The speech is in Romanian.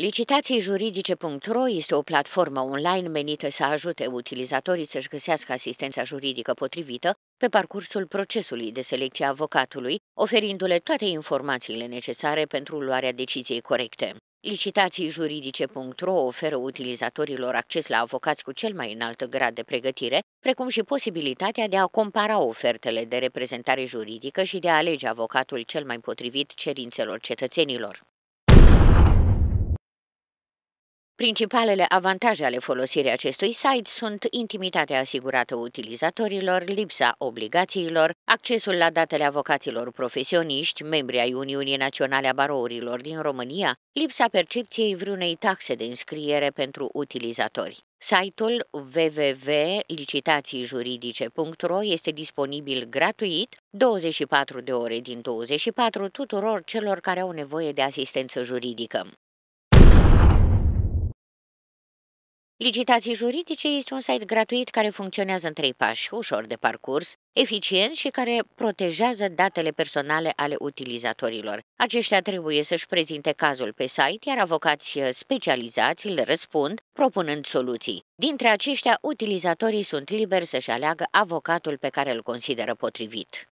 Licitații juridice.ro este o platformă online menită să ajute utilizatorii să-și găsească asistența juridică potrivită pe parcursul procesului de selecție a avocatului, oferindu-le toate informațiile necesare pentru luarea deciziei corecte. Licitații juridice.ro oferă utilizatorilor acces la avocați cu cel mai înalt grad de pregătire, precum și posibilitatea de a compara ofertele de reprezentare juridică și de a alege avocatul cel mai potrivit cerințelor cetățenilor. Principalele avantaje ale folosirii acestui site sunt intimitatea asigurată utilizatorilor, lipsa obligațiilor, accesul la datele avocaților profesioniști, membri ai Uniunii Naționale a Barourilor din România, lipsa percepției vreunei taxe de înscriere pentru utilizatori. Site-ul www.licitațiijuridice.ro este disponibil gratuit 24 de ore din 24 tuturor celor care au nevoie de asistență juridică. Licitații juridice este un site gratuit care funcționează în trei pași, ușor de parcurs, eficient și care protejează datele personale ale utilizatorilor. Aceștia trebuie să-și prezinte cazul pe site, iar avocați uh, specializați îl răspund, propunând soluții. Dintre aceștia, utilizatorii sunt liberi să-și aleagă avocatul pe care îl consideră potrivit.